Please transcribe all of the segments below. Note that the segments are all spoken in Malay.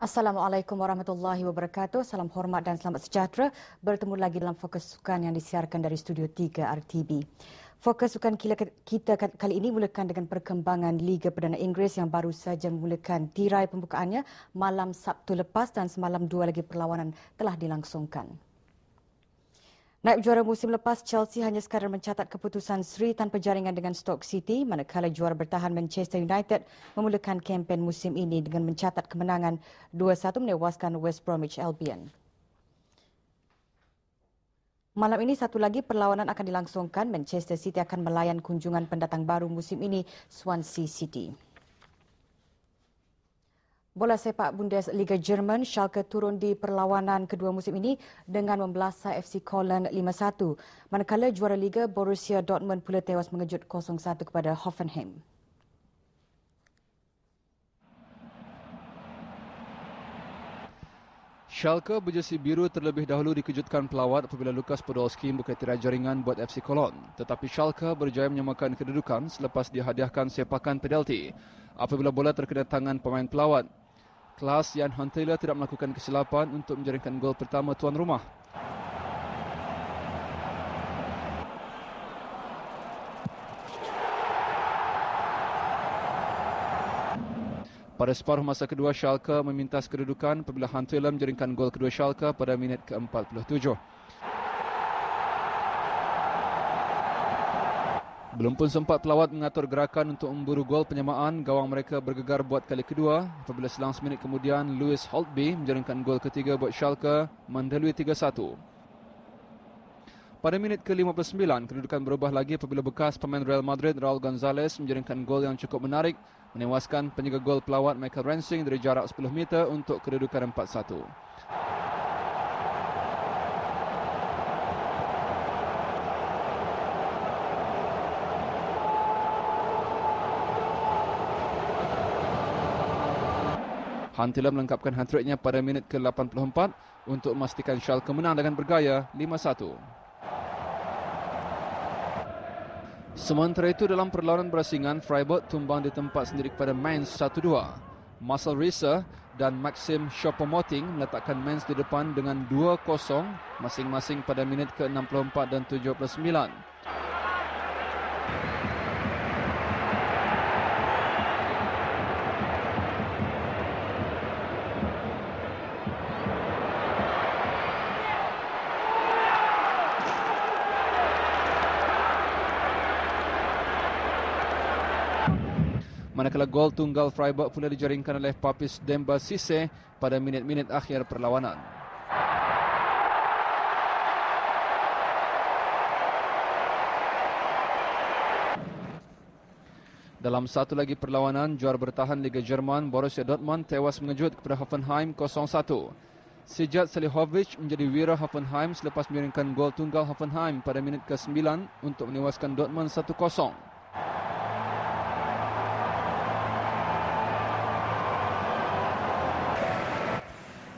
Assalamualaikum warahmatullahi wabarakatuh. Salam hormat dan selamat sejahtera. Bertemu lagi dalam Fokus Sukan yang disiarkan dari Studio 3 RTB. Fokus sukan kita kali ini mulakan dengan perkembangan Liga Perdana Inggeris yang baru saja memulakan tirai pembukaannya malam Sabtu lepas dan semalam dua lagi perlawanan telah dilangsungkan. Naib juara musim lepas Chelsea hanya sekadar mencatat keputusan Sri tanpa jaringan dengan Stoke City manakala juara bertahan Manchester United memulakan kempen musim ini dengan mencatat kemenangan 2-1 menewaskan West Bromwich Albion. Malam ini satu lagi perlawanan akan dilangsungkan. Manchester City akan melayan kunjungan pendatang baru musim ini, Swansea City. Bola sepak Bundesliga Jerman, Schalke turun di perlawanan kedua musim ini dengan membelasah FC Köln 5-1. Manakala juara Liga Borussia Dortmund pula tewas mengejut 0-1 kepada Hoffenheim. Schalke berjersi biru terlebih dahulu dikejutkan pelawat apabila Lukas Podolski membuka tirai jaringan buat FC Köln. Tetapi Schalke berjaya menyamakan kedudukan selepas dihadiahkan sepakan penalti apabila bola terkena tangan pemain pelawat kelas Jan Hantela tidak melakukan kesilapan untuk menjaringkan gol pertama tuan rumah. Pada separuh masa kedua, Schalke memintas kedudukan apabila Hantela menjaringkan gol kedua Schalke pada minit ke-47. Belum pun sempat pelawat mengatur gerakan untuk memburu gol penyamaan, gawang mereka bergegar buat kali kedua. Apabila selang seminit kemudian, Lewis Holtby menjaringkan gol ketiga buat Schalke mendelui 3-1. Pada minit ke-59, kedudukan berubah lagi apabila bekas pemain Real Madrid Raul Gonzalez menjaringkan gol yang cukup menarik, menewaskan penjaga gol pelawat Michael Rensing dari jarak 10 meter untuk kedudukan 4-1. Huntelaar melengkapkan hat pada minit ke-84 untuk memastikan Schalke menang dengan bergaya 5-1. Sementara itu dalam perlawanan berasingan, Freiburg tumbang di tempat sendiri kepada Mainz 1-2. Marcel Risa dan Maxim Schopomoting meletakkan Mainz di depan dengan 2-0 masing-masing pada minit ke-64 dan 79. Manakala gol tunggal Freiburg pula dijaringkan oleh Papis Demba Sisse pada minit-minit akhir perlawanan. Dalam satu lagi perlawanan, juara bertahan Liga Jerman Borussia Dortmund tewas mengejut kepada Hoffenheim 0-1. Sejat Salihovic menjadi wira Hoffenheim selepas menyeringkan gol tunggal Hoffenheim pada minit ke-9 untuk menewaskan Dortmund 1-0.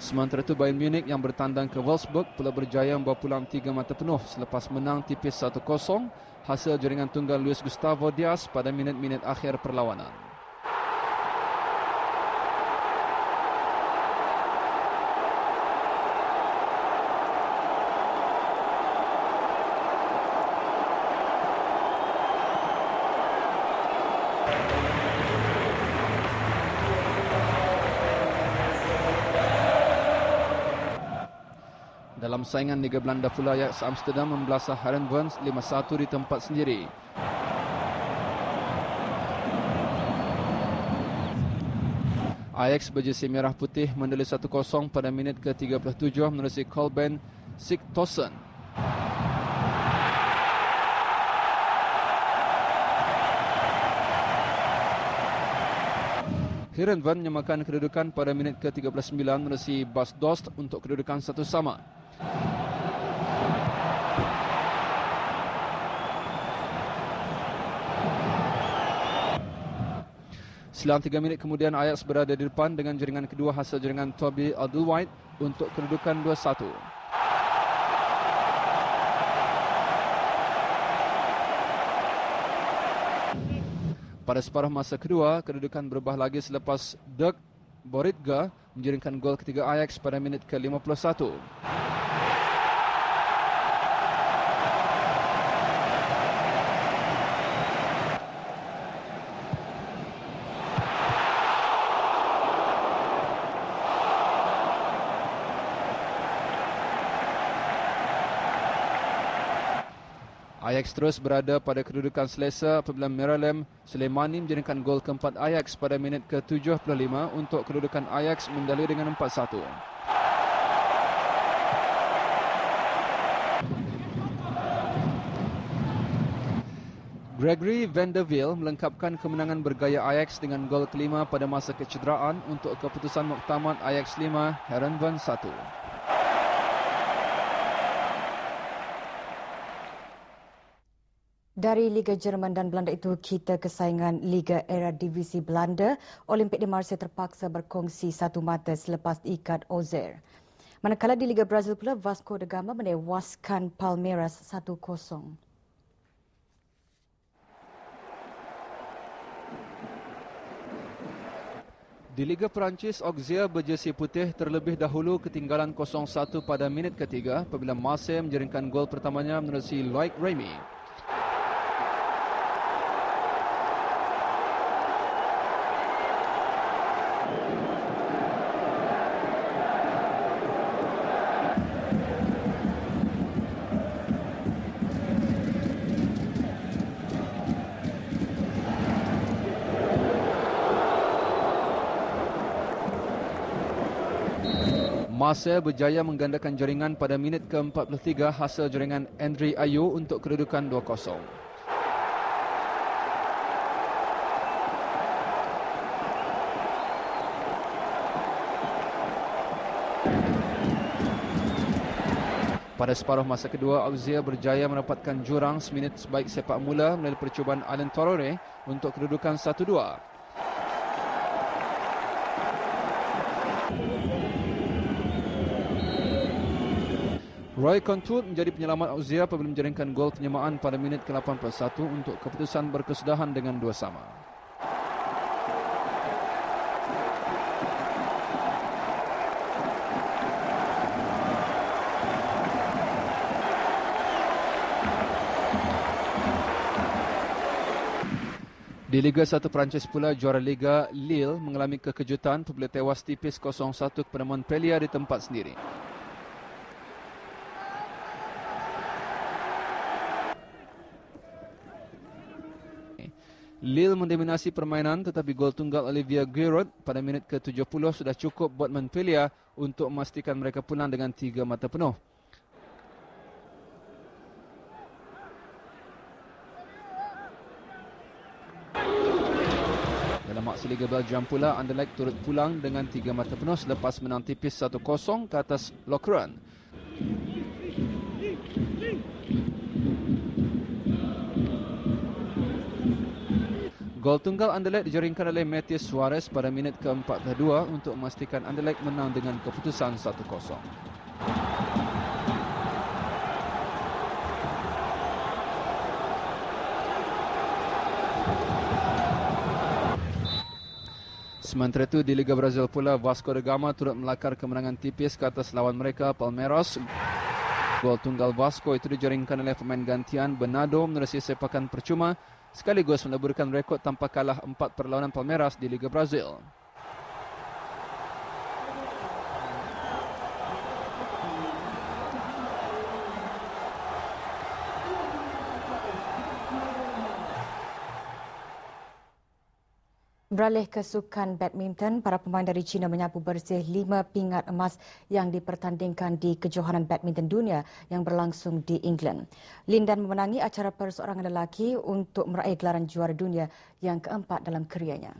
Sementara itu Bayern Munich yang bertandang ke Wolfsburg pula berjaya membawa pulang tiga mata penuh selepas menang tipis 1-0 hasil jaringan tunggal Luis Gustavo Diaz pada minit-minit akhir perlawanan. dalam saingan Liga Belanda pula Ajax Amsterdam membelasah Haren Burns 5-1 di tempat sendiri. Ajax berjersi merah putih mendeli 1-0 pada minit ke-37 menerusi Colben Sigtosen. van menyamakan kedudukan pada minit ke-39 menerusi Bas Dost untuk kedudukan satu sama. Selam tiga minit kemudian Ajax berada di depan dengan jaringan kedua hasil jaringan Toby Alderweireld untuk kedudukan 2-1. Pada separuh masa kedua, kedudukan berubah lagi selepas Dirk Boritga menjaringkan gol ketiga Ajax pada minit ke-51. Ajax terus berada pada kedudukan selesa apabila Miralem Suleimani menjadikan gol keempat Ajax pada minit ke-75 untuk kedudukan Ajax mendali dengan 4-1. Gregory Van Der Vanderville melengkapkan kemenangan bergaya Ajax dengan gol kelima pada masa kecederaan untuk keputusan muktamad Ajax 5, Heron Van 1. Dari Liga Jerman dan Belanda itu, kita kesaingan Liga Era Divisi Belanda. Olimpik de Marseille terpaksa berkongsi satu mata selepas ikat Ozer. Manakala di Liga Brazil pula, Vasco da Gama menewaskan Palmeiras 1-0. Di Liga Perancis, Auxerre berjersi putih terlebih dahulu ketinggalan 0-1 pada minit ketiga apabila Marseille menjaringkan gol pertamanya menerusi Loic Remy. Marcel berjaya menggandakan jaringan pada minit ke-43 hasil jaringan Andre Ayu untuk kedudukan 2-0. Pada separuh masa kedua, Auzia berjaya mendapatkan jurang seminit sebaik sepak mula melalui percubaan Alan Torore untuk kedudukan Roy Contour menjadi penyelamat Auxia apabila menjaringkan gol penyemaan pada minit ke-81 untuk keputusan berkesudahan dengan dua sama. Di Liga 1 Perancis pula, juara Liga Lille mengalami kekejutan apabila tewas tipis 0-1 kepada Montpellier di tempat sendiri. Lille mendominasi permainan tetapi gol tunggal Olivia Giroud pada minit ke-70 sudah cukup buat Montpellier untuk memastikan mereka pulang dengan tiga mata penuh. Dalam maksa Liga Belgium pula, Anderlecht turut pulang dengan tiga mata penuh selepas menang tipis 1-0 ke atas Lokeren. Gol tunggal Anderlecht dijaringkan oleh Matthew Suarez pada minit ke-42 untuk memastikan Anderlecht menang dengan keputusan 1-0. Sementara itu di Liga Brazil pula Vasco da Gama turut melakar kemenangan tipis ke atas lawan mereka Palmeiras. Gol tunggal Vasco itu dijaringkan oleh pemain gantian Bernardo menerusi sepakan percuma sekaligus meneburkan rekod tanpa kalah empat perlawanan Palmeiras di Liga Brazil. Beralih ke sukan badminton, para pemain dari China menyapu bersih lima pingat emas yang dipertandingkan di kejohanan badminton dunia yang berlangsung di England. Lindan memenangi acara perseorangan lelaki untuk meraih gelaran juara dunia yang keempat dalam kerianya.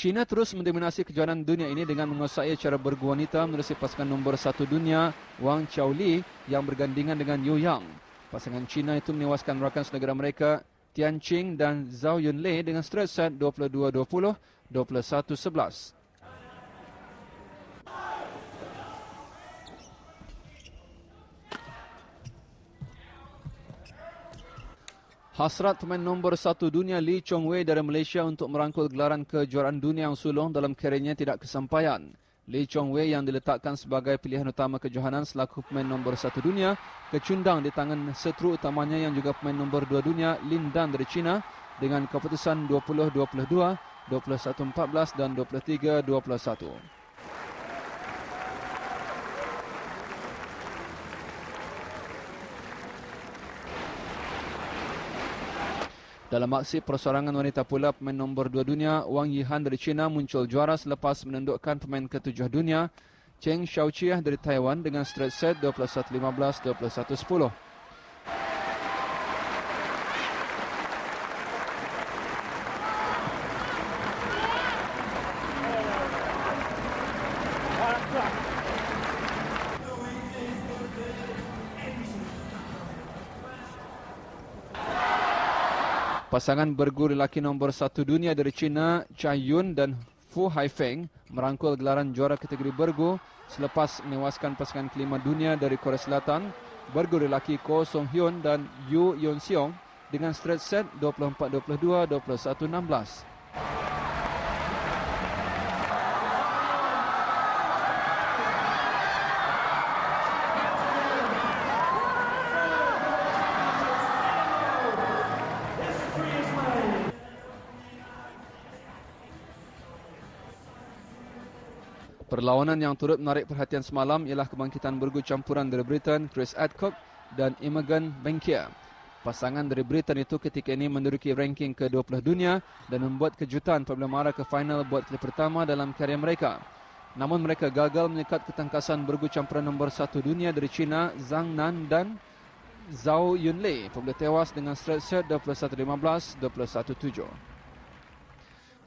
China terus mendominasi kejuaraan dunia ini dengan menguasai cara bergu wanita menerusi pasangan nombor satu dunia Wang Chaoli yang bergandingan dengan Yu Yang. Pasangan China itu menewaskan rakan senegara mereka Tian Qing dan Zhao Yunlei dengan straight set 22-20, 21-11. Hasrat pemain nombor satu dunia Lee Chong Wei dari Malaysia untuk merangkul gelaran kejuaraan dunia yang sulung dalam kerennya tidak kesampaian. Lee Chong Wei yang diletakkan sebagai pilihan utama kejohanan selaku pemain nombor satu dunia, kecundang di tangan setru utamanya yang juga pemain nombor dua dunia Lin Dan dari China dengan keputusan 20-22, 21-14 dan 23-21. Dalam aksi persorangan wanita pula pemain nombor dua dunia Wang Yihan dari China muncul juara selepas menundukkan pemain ketujuh dunia Cheng Xiaoqiah dari Taiwan dengan straight set 21-15, 21-10. Pasangan bergu lelaki nombor satu dunia dari China, Chai Yun dan Fu Haifeng merangkul gelaran juara kategori bergu selepas menewaskan pasangan kelima dunia dari Korea Selatan, bergu lelaki Ko Song Hyun dan Yu Yeon Seong dengan straight set 24-22, 21-16. Perlawanan yang turut menarik perhatian semalam ialah kebangkitan bergu campuran dari Britain Chris Adcock dan Imogen Benkia. Pasangan dari Britain itu ketika ini menduduki ranking ke-20 dunia dan membuat kejutan apabila mara ke final buat kali pertama dalam karya mereka. Namun mereka gagal menyekat ketangkasan bergu campuran nombor satu dunia dari China Zhang Nan dan Zhao Yunlei apabila tewas dengan straight set 21-15, 21-7.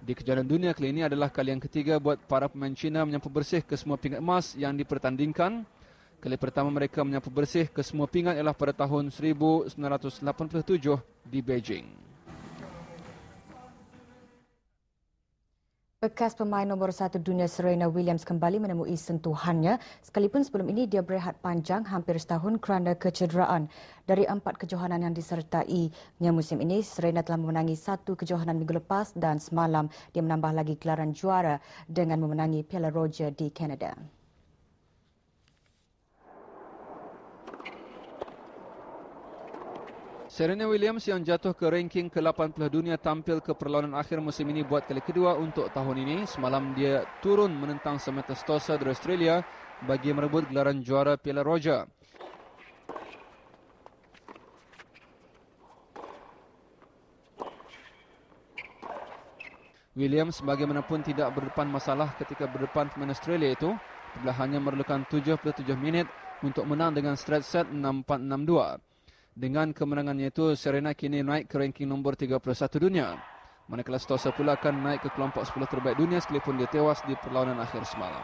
Di kejuaraan dunia kali ini adalah kali yang ketiga buat para pemain Cina menyapu bersih ke semua pingat emas yang dipertandingkan. Kali pertama mereka menyapu bersih ke semua pingat ialah pada tahun 1987 di Beijing. Bekas pemain nomor satu dunia Serena Williams kembali menemui sentuhannya sekalipun sebelum ini dia berehat panjang hampir setahun kerana kecederaan. Dari empat kejohanan yang disertainya musim ini, Serena telah memenangi satu kejohanan minggu lepas dan semalam dia menambah lagi gelaran juara dengan memenangi Piala Roger di Kanada. Serena Williams yang jatuh ke ranking ke-80 dunia tampil ke perlawanan akhir musim ini buat kali kedua untuk tahun ini. Semalam dia turun menentang Samantha Stosur dari Australia bagi merebut gelaran juara Piala Roger. Williams bagaimanapun tidak berdepan masalah ketika berdepan pemain Australia itu. belah Belahannya memerlukan 77 minit untuk menang dengan straight set 6-4-6-2. Dengan kemenangannya itu, Serena kini naik ke ranking nombor 31 dunia. Manakala Stosur pula akan naik ke kelompok 10 terbaik dunia sekalipun dia tewas di perlawanan akhir semalam.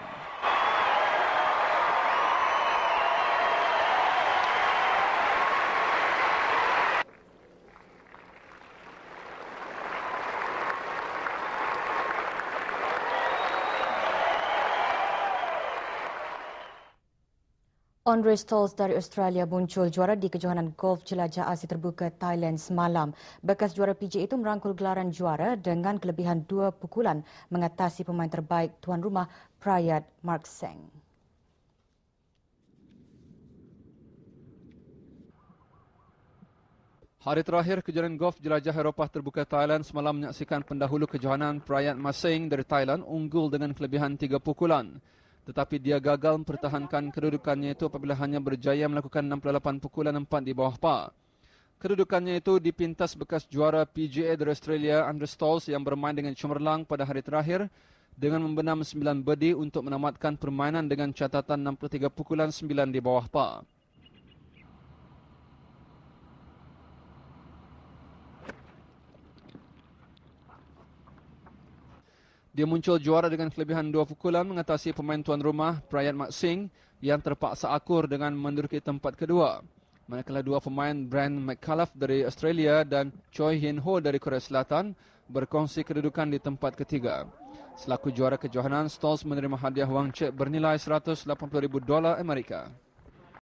Andre Stolz dari Australia muncul juara di kejohanan golf jelajah Asia Terbuka Thailand semalam. Bekas juara PJ itu merangkul gelaran juara dengan kelebihan dua pukulan mengatasi pemain terbaik tuan rumah Prayat Mark Seng. Hari terakhir kejohanan golf jelajah Eropah Terbuka Thailand semalam menyaksikan pendahulu kejohanan Prayat Mark Seng dari Thailand unggul dengan kelebihan tiga pukulan tetapi dia gagal mempertahankan kedudukannya itu apabila hanya berjaya melakukan 68 pukulan 4 di bawah par. Kedudukannya itu dipintas bekas juara PGA dari Australia Andrew Stalls yang bermain dengan cemerlang pada hari terakhir dengan membenam 9 birdie untuk menamatkan permainan dengan catatan 63 pukulan 9 di bawah par. Dia muncul juara dengan kelebihan dua pukulan mengatasi pemain tuan rumah Prayat Mak Singh yang terpaksa akur dengan menduduki tempat kedua. Manakala dua pemain Brand McCullough dari Australia dan Choi Hin Ho dari Korea Selatan berkongsi kedudukan di tempat ketiga. Selaku juara kejohanan, Stolz menerima hadiah wang cek bernilai $180,000 dolar Amerika.